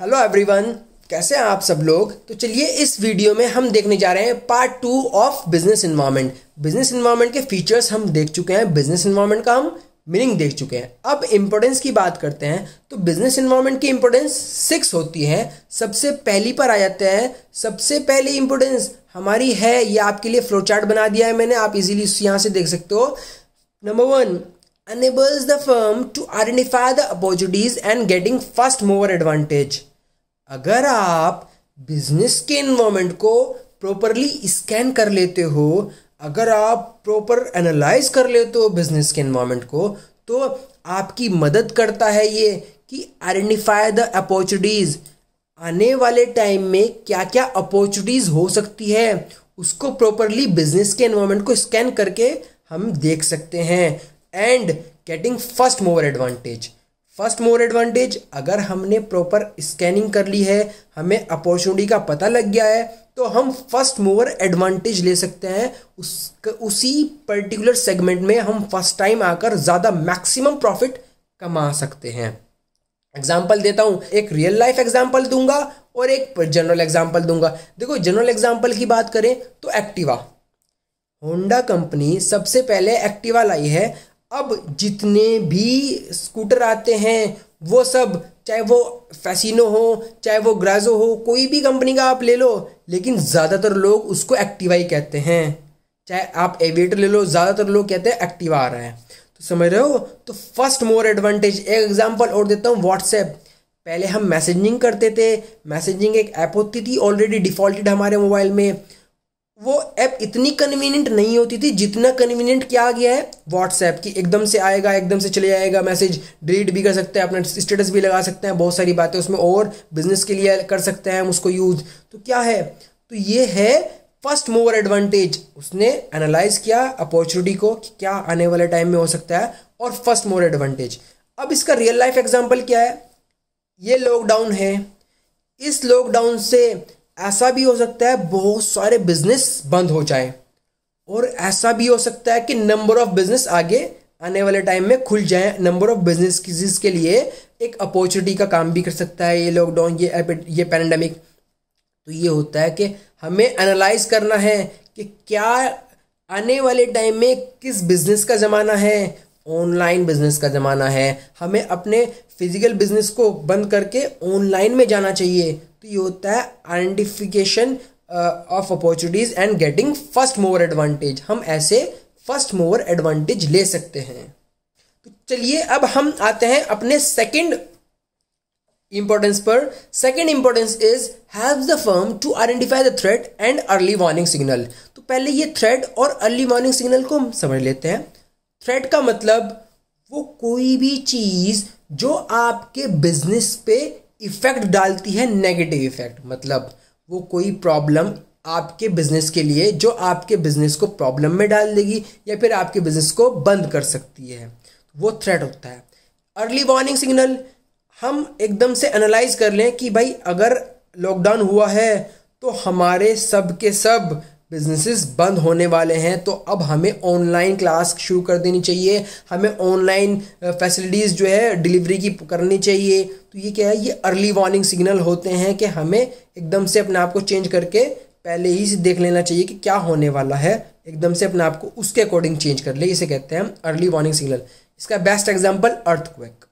hello everyone कैसे हैं आप सब लोग तो चलिए इस वीडियो में हम देखने जा रहे हैं part two of business environment business environment के फीचर्स हम देख चुके हैं बिजनेस इन्वायरमेंट का हम मीनिंग देख चुके हैं अब इम्पोर्टेंस की बात करते हैं तो बिजनेस इन्वायरमेंट की इम्पोर्टेंस सिक्स होती है सबसे पहली पर आ जाते हैं सबसे पहली इम्पोर्टेंस हमारी है ये आपके लिए फ्लो चार्ट बना दिया है मैंने आप इजीली यहाँ से देख सकते हो number one enables the firm to identify the opportunities and getting first mover advantage अगर आप बिजनेस के इन्वायरमेंट को प्रॉपरली स्कैन कर लेते हो अगर आप प्रॉपर एनालाइज कर लेते हो बिजनेस के इन्वायरमेंट को तो आपकी मदद करता है ये कि आइडेंटिफाई द अपॉर्चुनिटीज़ आने वाले टाइम में क्या क्या अपॉर्चुनिटीज़ हो सकती है उसको प्रॉपरली बिजनेस के इन्वायरमेंट को स्कैन करके हम देख सकते हैं and getting first mover advantage first more advantage अगर हमने प्रॉपर स्कैनिंग कर ली है हमें अपॉर्चुनिटी का पता लग गया है तो हम फर्स्ट मोवर एडवांटेज ले सकते हैं उस उसी पर्टिकुलर सेगमेंट में हम फर्स्ट टाइम आकर ज़्यादा मैक्सिमम प्रॉफिट कमा सकते हैं एग्जाम्पल देता हूँ एक रियल लाइफ एग्जाम्पल दूंगा और एक जनरल एग्जाम्पल दूंगा देखो जनरल एग्जाम्पल की बात करें तो एक्टिवा होंडा कंपनी सबसे पहले एक्टिवा लाई है अब जितने भी स्कूटर आते हैं वो सब चाहे वो फैसिनो हो चाहे वो ग्राजो हो कोई भी कंपनी का आप ले लो लेकिन ज़्यादातर लोग उसको एक्टिवा ही कहते हैं चाहे आप एविएटर ले लो ज़्यादातर लोग कहते हैं एक्टिवा आ रहा है तो समझ रहे हो तो फर्स्ट मोर एडवांटेज एक एग्जाम्पल और देता हूँ व्हाट्सएप पहले हम मैसेजिंग करते थे मैसेजिंग एक ऐप होती थी ऑलरेडी डिफ़ॉल्टेड हमारे मोबाइल में वो ऐप इतनी कन्वीनियंट नहीं होती थी जितना कन्वीनियंट क्या आ गया है व्हाट्सएप की एकदम से आएगा एकदम से चले जाएगा मैसेज डिलीट भी कर सकते हैं अपना स्टेटस भी लगा सकते हैं बहुत सारी बातें उसमें और बिजनेस के लिए कर सकते हैं हम उसको यूज़ तो क्या है तो ये है फर्स्ट मोवर एडवांटेज उसने एनालाइज किया अपॉर्चुनिटी को कि क्या आने वाले टाइम में हो सकता है और फर्स्ट मोवर एडवांटेज अब इसका रियल लाइफ एग्जाम्पल क्या है ये लॉकडाउन है इस लॉकडाउन से ऐसा भी हो सकता है बहुत सारे बिजनेस बंद हो जाएं और ऐसा भी हो सकता है कि नंबर ऑफ बिजनेस आगे आने वाले टाइम में खुल जाए नंबर ऑफ बिजनेस के लिए एक अपॉर्चुनिटी का काम भी कर सकता है ये लॉकडाउन ये ये पैनडेमिक तो ये होता है कि हमें एनालाइज करना है कि क्या आने वाले टाइम में किस बिज़नेस का ज़माना है ऑनलाइन बिज़नेस का ज़माना है हमें अपने फिज़िकल बिज़नेस को बंद करके ऑनलाइन में जाना चाहिए भी होता है identification of opportunities and getting first mover advantage हम ऐसे फर्स्ट मोवर एडवांटेज ले सकते हैं तो चलिए अब हम आते हैं अपने सेकेंड इंपॉर्टेंस पर second importance is have the firm to identify the threat and early warning signal तो पहले ये थ्रेट और अर्ली वार्निंग सिग्नल को हम समझ लेते हैं थ्रेट का मतलब वो कोई भी चीज़ जो आपके बिजनेस पे इफ़ेक्ट डालती है नेगेटिव इफ़ेक्ट मतलब वो कोई प्रॉब्लम आपके बिजनेस के लिए जो आपके बिजनेस को प्रॉब्लम में डाल देगी या फिर आपके बिजनेस को बंद कर सकती है वो थ्रेट होता है अर्ली वार्निंग सिग्नल हम एकदम से एनालाइज कर लें कि भाई अगर लॉकडाउन हुआ है तो हमारे सब के सब बिजनेसेस बंद होने वाले हैं तो अब हमें ऑनलाइन क्लास शुरू कर देनी चाहिए हमें ऑनलाइन फैसिलिटीज़ जो है डिलीवरी की करनी चाहिए तो ये क्या है ये अर्ली वार्निंग सिग्नल होते हैं कि हमें एकदम से अपने आप को चेंज करके पहले ही से देख लेना चाहिए कि क्या होने वाला है एकदम से अपने आप को उसके अकॉर्डिंग चेंज कर ले इसे कहते हैं हम अर्ली वार्निंग सिग्नल इसका बेस्ट एग्जाम्पल अर्थक्वेक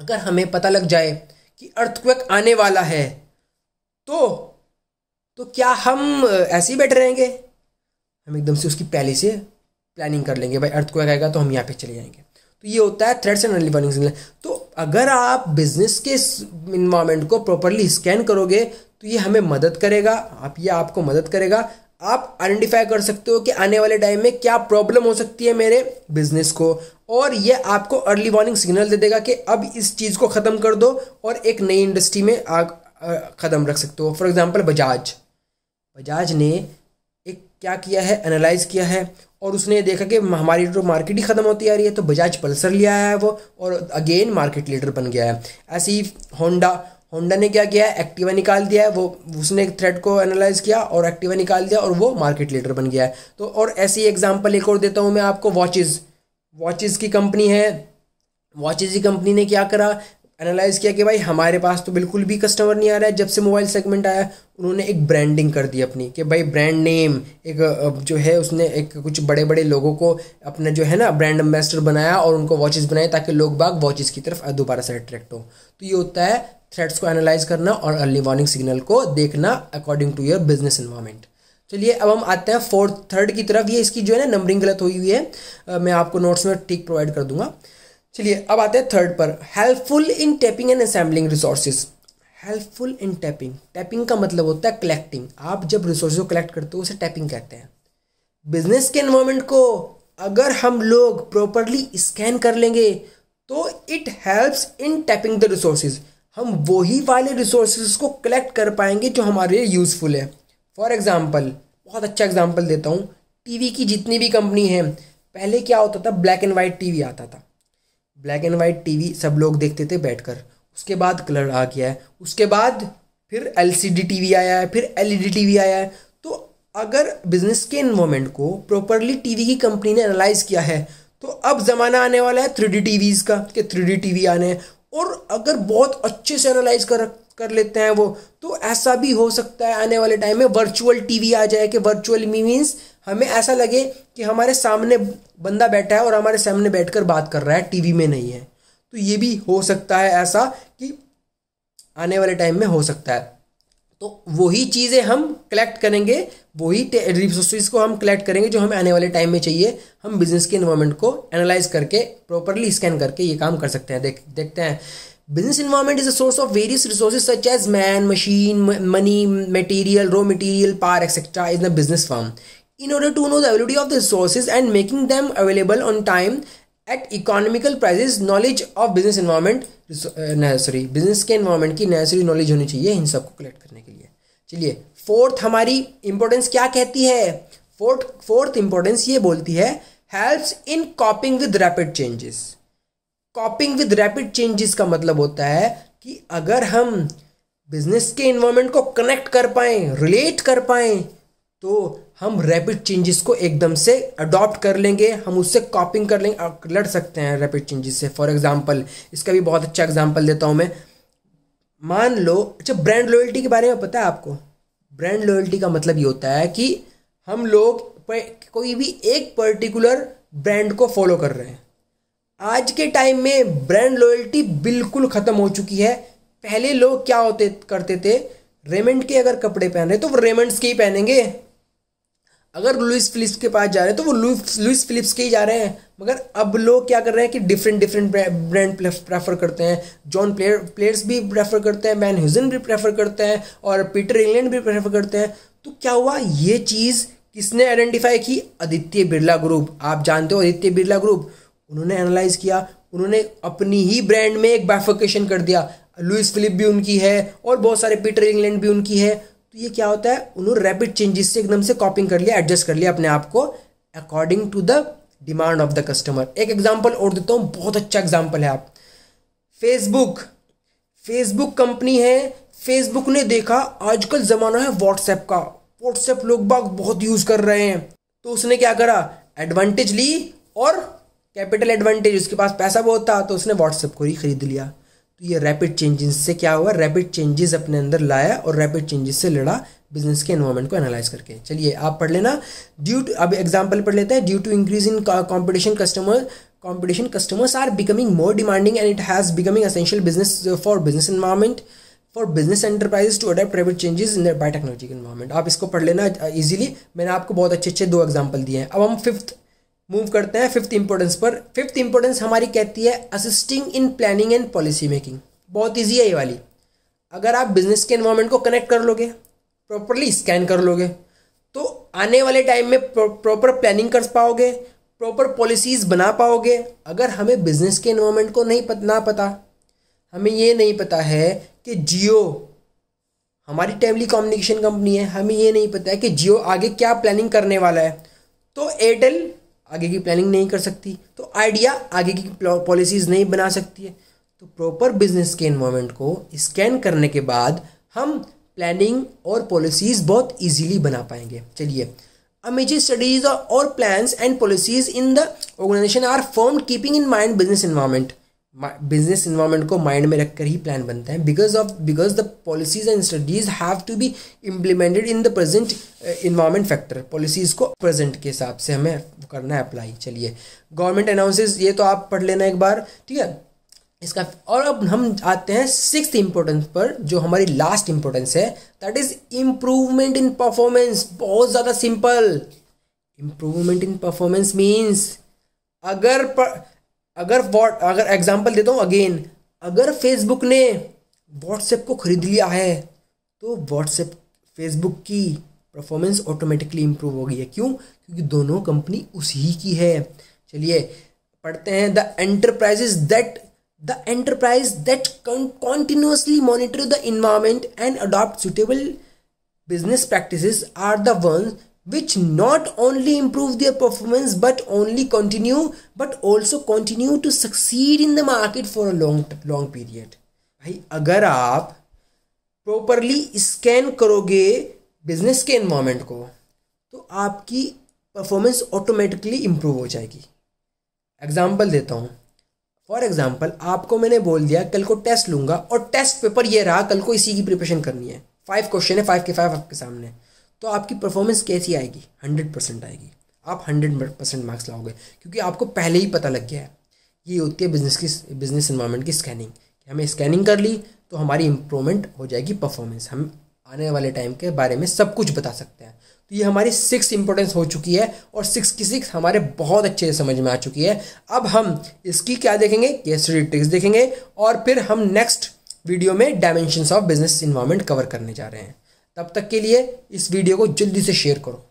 अगर हमें पता लग जाए कि अर्थक्वेक आने वाला है तो तो क्या हम ऐसे ही बैठे रहेंगे हम एकदम से उसकी पहले से प्लानिंग कर लेंगे भाई अर्थक्वेक आएगा तो हम यहाँ पे चले जाएंगे तो ये होता है threats and early warning signal तो अगर आप बिजनेस के इन्वामेंट को प्रॉपरली स्कैन करोगे तो ये हमें मदद करेगा आप ये आपको मदद करेगा आप आइडेंटिफाई कर सकते हो कि आने वाले टाइम में क्या प्रॉब्लम हो सकती है मेरे बिजनेस को और ये आपको अर्ली वार्निंग सिग्नल दे देगा कि अब इस चीज़ को ख़त्म कर दो और एक नई इंडस्ट्री में आग कदम रख सकते हो फॉर एग्जाम्पल बजाज बजाज ने क्या किया है एनालाइज किया है और उसने देखा कि हमारी तो मार्केट ही ख़त्म होती आ रही है तो बजाज पल्सर लिया है वो और अगेन मार्केट लीडर बन गया है ऐसे ही होंडा होंडा ने क्या किया है एक्टिवा निकाल दिया है वो उसने एक थ्रेड को एनालाइज किया और एक्टिवा निकाल दिया और वो मार्केट लीडर बन गया है तो और ऐसी एग्जाम्पल एक और देता हूँ मैं आपको वॉचेज़ वॉचेज़ की कंपनी है वॉचेज़ की कंपनी ने क्या करा एनालाइज़ किया कि भाई हमारे पास तो बिल्कुल भी कस्टमर नहीं आ रहा है जब से मोबाइल सेगमेंट आया उन्होंने एक ब्रांडिंग कर दी अपनी कि भाई ब्रांड नेम एक जो है उसने एक कुछ बड़े बड़े लोगों को अपना जो है ना ब्रांड एम्बेसडर बनाया और उनको वॉचेस बनाए ताकि लोग बाग वॉचेस की तरफ दोबारा से अट्रैक्ट हो तो ये होता है थ्रेड्स को एनालाइज करना और अर्ली वार्निंग सिग्नल को देखना according to your business environment चलिए अब हम आते हैं फोर्थ थर्ड की तरफ ये इसकी जो है ना नंबरिंग गलत हुई हुई है मैं आपको नोट्स में ठीक प्रोवाइड कर दूंगा चलिए अब आते हैं थर्ड पर helpful in tapping and assembling resources helpful in tapping tapping का मतलब होता है कलेक्टिंग आप जब रिसोर्स को कलेक्ट करते हो उसे टैपिंग कहते हैं बिजनेस के इन्वायरमेंट को अगर हम लोग प्रॉपरली स्कैन कर लेंगे तो it helps in tapping the resources हम वही वाले रिसोर्स को कलेक्ट कर पाएंगे जो हमारे लिए यूज़फुल है फॉर एग्ज़ाम्पल बहुत अच्छा एग्जाम्पल देता हूँ टीवी की जितनी भी कंपनी है पहले क्या होता था ब्लैक एंड वाइट टीवी आता था ब्लैक एंड वाइट टीवी सब लोग देखते थे बैठकर उसके बाद कलर आ गया है उसके बाद फिर एलसीडी टीवी आया है फिर एलईडी टीवी आया है तो अगर बिजनेस के इन्वॉर्मेंट को प्रॉपरली टीवी की कंपनी ने एनालाइज किया है तो अब ज़माना आने वाला है थ्री डी वीज का कि थ्री डी वी आने हैं और अगर बहुत अच्छे से एनालाइज कर कर लेते हैं वो तो ऐसा भी हो सकता है आने वाले टाइम में वर्चुअल टीवी आ जाए कि वर्चुअल मीन्स हमें ऐसा लगे कि हमारे सामने बंदा बैठा है और हमारे सामने बैठकर बात कर रहा है टीवी में नहीं है तो ये भी हो सकता है ऐसा कि आने वाले टाइम में हो सकता है तो वही चीज़ें हम कलेक्ट करेंगे वही रिसोर्सेज को हम कलेक्ट करेंगे जो हमें आने वाले टाइम में चाहिए हम बिजनेस के इन्वायरमेंट को एनालाइज करके प्रॉपरली स्कैन करके ये काम कर सकते हैं देख देखते हैं business environment is a source of various resources such as man machine money material raw material power et cetera is the business form in order to know the ability of the resources and making them available on time at economical prices knowledge of business environment sorry business के environment की necessary knowledge होनी चाहिए इन सबको collect करने के लिए चलिए fourth हमारी इंपॉर्टेंस क्या कहती है फोर्थ फोर्थ इंपॉर्टेंस ये बोलती है helps in coping with rapid changes coping with rapid changes का मतलब होता है कि अगर हम बिजनेस के इन्वायरमेंट को कनेक्ट कर पाए रिलेट कर पाए तो हम रैपिड चेंजेस को एकदम से अडॉप्ट कर लेंगे हम उससे कॉपिंग कर लेंगे लड़ सकते हैं रैपिड चेंजेस से फॉर एग्जांपल इसका भी बहुत अच्छा एग्जांपल देता हूँ मैं मान लो अच्छा ब्रांड लॉयल्टी के बारे में पता है आपको ब्रांड लॉयल्टी का मतलब ये होता है कि हम लोग कोई भी एक पर्टिकुलर ब्रांड को फॉलो कर रहे हैं आज के टाइम में ब्रांड लॉयल्टी बिल्कुल ख़त्म हो चुकी है पहले लोग क्या होते करते थे रेमंड के अगर कपड़े पहन रहे तो वो रेमंड्स के ही पहनेंगे अगर लुइस फिलिप्स के पास जा रहे हैं तो वो लुइस फिलिप्स के ही जा रहे हैं मगर अब लोग क्या कर रहे हैं कि डिफरेंट डिफरेंट ब्रांड प्रेफर करते हैं जॉन प्लेयर प्लेयर्स भी प्रेफर करते हैं मैन ह्यूजन भी प्रेफर करते हैं और पीटर इंग्लैंड भी प्रेफर करते हैं तो क्या हुआ ये चीज़ किसने आइडेंटिफाई की आदित्य बिरला ग्रुप आप जानते हो आदित्य बिरला ग्रुप उन्होंने एनालाइज किया उन्होंने अपनी ही ब्रांड में एक बाइफोकेशन कर दिया लुइस फिलिप भी उनकी है और बहुत सारे पीटर इंग्लैंड भी उनकी है तो ये क्या होता है उन्होंने रैपिड चेंजेस से एकदम से कॉपिंग कर लिया एडजस्ट कर लिया अपने आप को according to the demand of the customer एक एग्जाम्पल और देता हूँ बहुत अच्छा एग्जाम्पल है आप फेसबुक फेसबुक कंपनी है फेसबुक ने देखा आजकल ज़माना है व्हाट्सएप का व्हाट्सएप लोग बाग बहुत यूज़ कर रहे हैं तो उसने क्या करा एडवांटेज ली और कैपिटल एडवांटेज उसके पास पैसा बहुत था तो उसने व्हाट्सएप को ही खरीद लिया तो ये रैपिड चेंजेस से क्या हुआ रैपिड चेंजेस अपने अंदर लाया और रैपिड चेंजेस से लड़ा बिजनेस के इन्वायरमेंट को एनालाइज करके चलिए आप पढ़ लेना ड्यू टू अब एग्जाम्पल पढ़ लेते हैं due to increase in competition customer competition customers are becoming more demanding and it has becoming essential business for business environment for business enterprises to adapt rapid changes in by के environment आप इसको पढ़ लेना easily मैंने आपको बहुत अच्छे अच्छे दो एग्जाम्पल दिए हैं अब हम फिफ्थ मूव करते हैं फिफ्थ इंपॉर्टेंस पर फिफ्थ इंपॉर्टेंस हमारी कहती है assisting in planning and policy making बहुत ईजी है ये वाली अगर आप बिजनेस के इन्वायरमेंट को कनेक्ट कर लोगे प्रॉपरली स्कैन कर लोगे तो आने वाले टाइम में प्रॉपर प्लानिंग कर पाओगे प्रॉपर पॉलिसीज बना पाओगे अगर हमें बिजनेस के इन्वायरमेंट को नहीं पत, ना पता हमें ये नहीं पता है कि जियो हमारी टेमली कम्युनिकेशन कंपनी है हमें ये नहीं पता है कि जियो आगे क्या प्लानिंग करने वाला है तो एयरटेल आगे की प्लानिंग नहीं कर सकती तो आइडिया आगे की पॉलिसीज़ नहीं बना सकती है तो प्रॉपर बिजनेस के इन्वायरमेंट को स्कैन करने के बाद हम प्लानिंग और पॉलिसीज़ बहुत इजीली बना पाएंगे चलिए अमेजिंग स्टडीज और plans and policies in the organisation are form keeping in mind business environment business environment को माइंड में रखकर ही प्लान बनता है because of because the policies and studies have to be implemented in the present environment factor policies को present के हिसाब से हमें करना है अप्लाई चलिए गवर्नमेंट अनाउंसेस ये तो आप पढ़ लेना एक बार ठीक है इसका और अब हम आते हैं सिक्स इंपॉर्टेंस पर जो हमारी लास्ट इंपॉर्टेंस है that is improvement in performance बहुत ज़्यादा simple improvement in performance means अगर पर, अगर वॉट अगर एग्जाम्पल देता हूँ अगेन अगर फेसबुक ने व्हाट्सएप को ख़रीद लिया है तो व्हाट्सएप फेसबुक की परफॉर्मेंस ऑटोमेटिकली इम्प्रूव हो गई है क्यों क्योंकि दोनों कंपनी उसी की है चलिए पढ़ते हैं the enterprises that the enterprise that continuously monitor the environment and adopt suitable business practice are the one which not only improve their performance but only continue but also continue to succeed in the market for a long long period भाई अगर आप properly scan करोगे business के environment को तो आपकी performance automatically improve हो जाएगी एग्जाम्पल देता हूँ फॉर एग्जाम्पल आपको मैंने बोल दिया कल को टेस्ट लूंगा और टेस्ट पेपर ये रहा कल को इसी की प्रिपरेशन करनी है फाइव क्वेश्चन है फाइव के फाइव आपके सामने तो आपकी परफॉर्मेंस कैसी आएगी हंड्रेड परसेंट आएगी आप हंड्रेड परसेंट मार्क्स लाओगे क्योंकि आपको पहले ही पता लग गया है ये होती है बिजनेस की बिजनेस इन्वायरमेंट की स्कैनिंग हमें स्कैनिंग कर ली तो हमारी इंप्रूवमेंट हो जाएगी परफॉर्मेंस हम आने वाले टाइम के बारे में सब कुछ बता सकते हैं तो ये हमारी सिक्स इंपॉर्टेंस हो चुकी है और सिक्स की सिक्स हमारे बहुत अच्छे से समझ में आ चुकी है अब हम इसकी क्या देखेंगे ये स्टडी ट्रिक्स देखेंगे और फिर हम नेक्स्ट वीडियो में dimensions of business environment cover करने जा रहे हैं तब तक के लिए इस वीडियो को जल्दी से शेयर करो